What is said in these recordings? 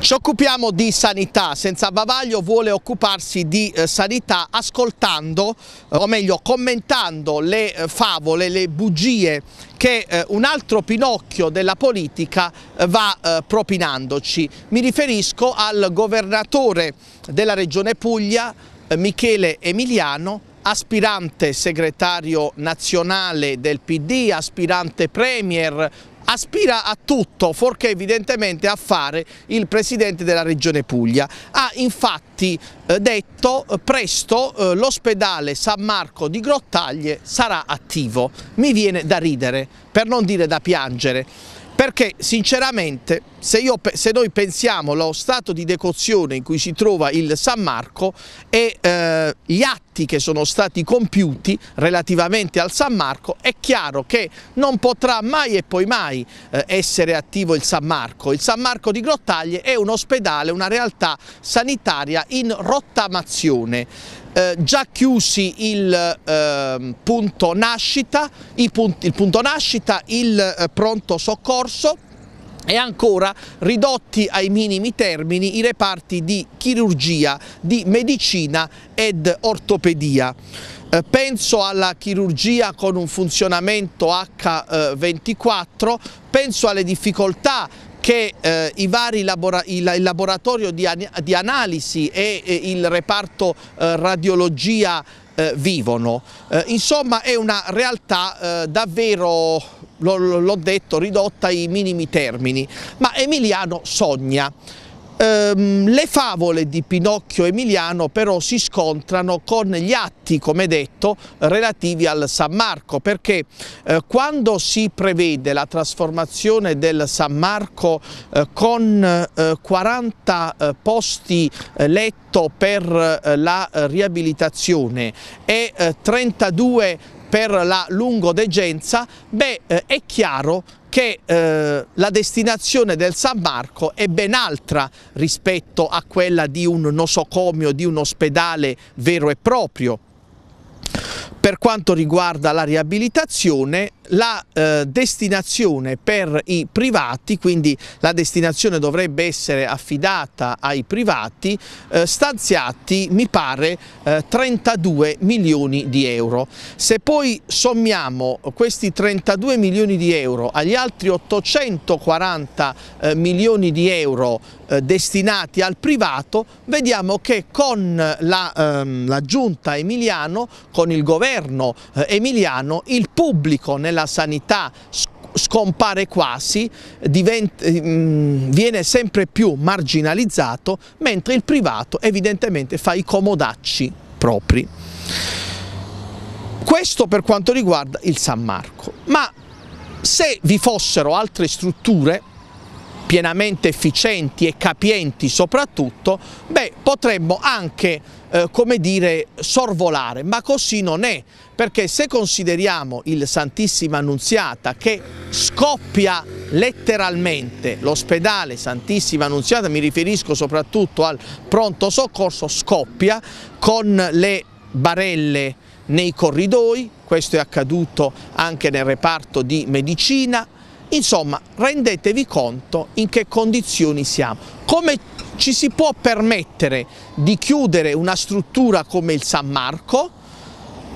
Ci occupiamo di sanità, Senza Bavaglio vuole occuparsi di eh, sanità ascoltando, eh, o meglio commentando le eh, favole, le bugie che un altro Pinocchio della politica va propinandoci. Mi riferisco al governatore della regione Puglia, Michele Emiliano, aspirante segretario nazionale del PD, aspirante premier, aspira a tutto, forché evidentemente a fare il presidente della regione Puglia. Ha infatti eh, detto eh, presto eh, l'ospedale San Marco di Grottaglie sarà attivo. Mi viene da ridere, per non dire da piangere perché sinceramente se, io, se, noi pensiamo allo stato di decozione in cui si trova il San Marco e eh, gli atti che sono stati compiuti relativamente al San Marco è chiaro che non potrà mai e poi mai eh, essere attivo il San Marco. Il San Marco di Grottaglie è un ospedale, una realtà sanitaria in rottamazione. Eh, già chiusi il, eh, punto nascita, il, punto, il punto nascita, il, eh, pronto soccorso e ancora ridotti ai minimi termini i reparti di chirurgia, di medicina ed ortopedia. Eh, penso alla chirurgia con un funzionamento H24, eh, penso alle difficoltà che eh, i vari labora il, il, laboratorio di, an di analisi e, e, il reparto eh, radiologia eh, vivono. Eh, insomma è una realtà eh, davvero, l'ho detto, ridotta ai minimi termini, ma Emiliano sogna. Ehm, le favole di Pinocchio Emiliano però si scontrano con gli atti, come detto, relativi al San Marco, perché eh, quando si prevede la trasformazione del San Marco eh, con eh, 40 eh, posti eh, letto per eh, la riabilitazione e 32 per la lungodegenza, beh è chiaro che eh, la destinazione del San Marco è ben altra rispetto a quella di un nosocomio, di un ospedale vero e proprio. Per quanto riguarda la riabilitazione, la eh, destinazione per i privati, quindi la destinazione dovrebbe essere affidata ai privati, eh, stanziati mi pare eh, 32 milioni di euro. Se poi sommiamo questi 32 milioni di euro agli altri 840 eh, milioni di euro eh, destinati al privato, vediamo che con la, ehm, la giunta Emiliano, con il governo eh, Emiliano, il pubblico nella sanità scompare quasi, diventa, mm, viene sempre più marginalizzato, mentre il privato evidentemente fa i comodacci propri. Questo per quanto riguarda il San Marco, ma se vi fossero altre strutture pienamente efficienti e capienti soprattutto, beh, potremmo anche eh, come dire, sorvolare, ma così non è, perché se consideriamo il Santissima Annunziata che scoppia letteralmente l'ospedale Santissima Annunziata, mi riferisco soprattutto al pronto soccorso, scoppia con le barelle nei corridoi, questo è accaduto anche nel reparto di medicina, Insomma, rendetevi conto in che condizioni siamo. Come ci si può permettere di chiudere una struttura come il San Marco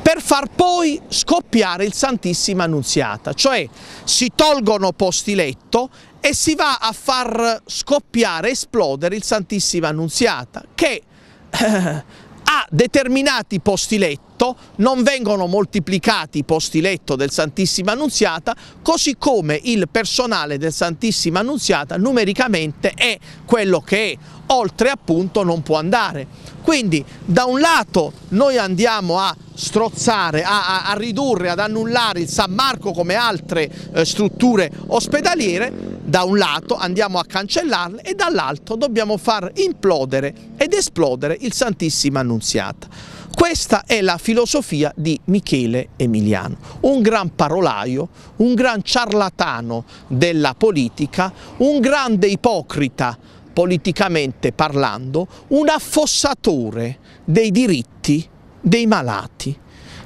per far poi scoppiare il Santissima Annunziata, cioè si tolgono posti letto e si va a far scoppiare, esplodere il Santissima Annunziata, che a determinati posti letto non vengono moltiplicati i posti letto del Santissima Annunziata, così come il personale del Santissima Annunziata numericamente è quello che è, oltre appunto non può andare. Quindi da un lato noi andiamo a strozzare, a, a, a ridurre, ad annullare il San Marco come altre eh, strutture ospedaliere, da un lato andiamo a cancellarle e dall'altro dobbiamo far implodere ed esplodere il Santissima Annunziata. Questa è la filosofia di Michele Emiliano, un gran parolaio, un gran ciarlatano della politica, un grande ipocrita politicamente parlando, un affossatore dei diritti dei malati.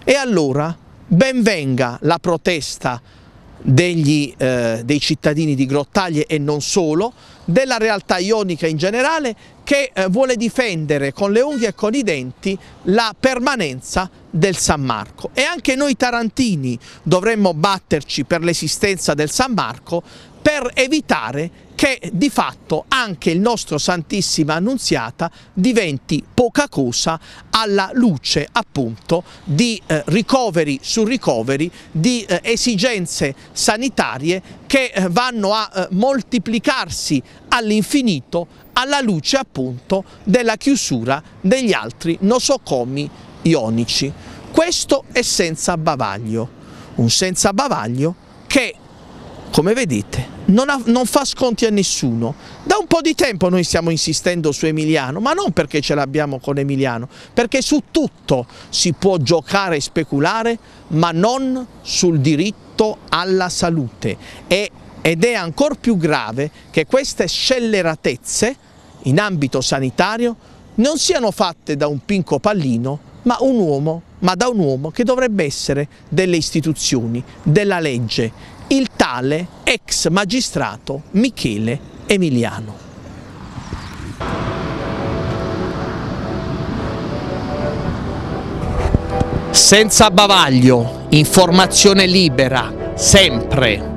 E allora benvenga la protesta degli, eh, dei cittadini di Grottaglie e non solo, della realtà ionica in generale che eh, vuole difendere con le unghie e con i denti la permanenza del San Marco e anche noi tarantini dovremmo batterci per l'esistenza del San Marco per evitare che di fatto anche il nostro Santissima Annunziata diventi poca cosa alla luce appunto di eh, ricoveri su ricoveri, di eh, esigenze sanitarie che eh, vanno a eh, moltiplicarsi all'infinito alla luce appunto della chiusura degli altri nosocomi ionici. Questo è senza bavaglio, un senza bavaglio che come vedete, non, ha, non, fa sconti a nessuno. Da un po' di tempo noi stiamo insistendo su Emiliano, ma non perché ce l'abbiamo con Emiliano, perché su tutto si può giocare e speculare, ma non sul diritto alla salute. E, ed è ancora più grave che queste scelleratezze in ambito sanitario non siano fatte da un pinco pallino, ma un uomo ma da un uomo che dovrebbe essere delle istituzioni, della legge, il tale ex magistrato Michele Emiliano. Senza bavaglio, informazione libera, sempre.